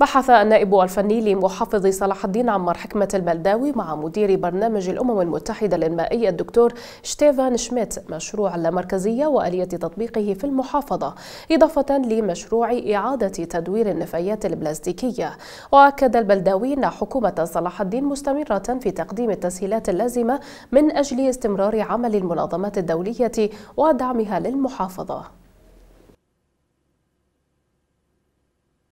بحث النائب الفني لمحافظ صلاح الدين عمار حكمة البلداوي مع مدير برنامج الأمم المتحدة للمائية الدكتور شتيفان شميت مشروع اللامركزية وآلية تطبيقه في المحافظة إضافة لمشروع إعادة تدوير النفايات البلاستيكية وأكد البلداوي أن حكومة صلاح الدين مستمرة في تقديم التسهيلات اللازمة من أجل استمرار عمل المنظمات الدولية ودعمها للمحافظة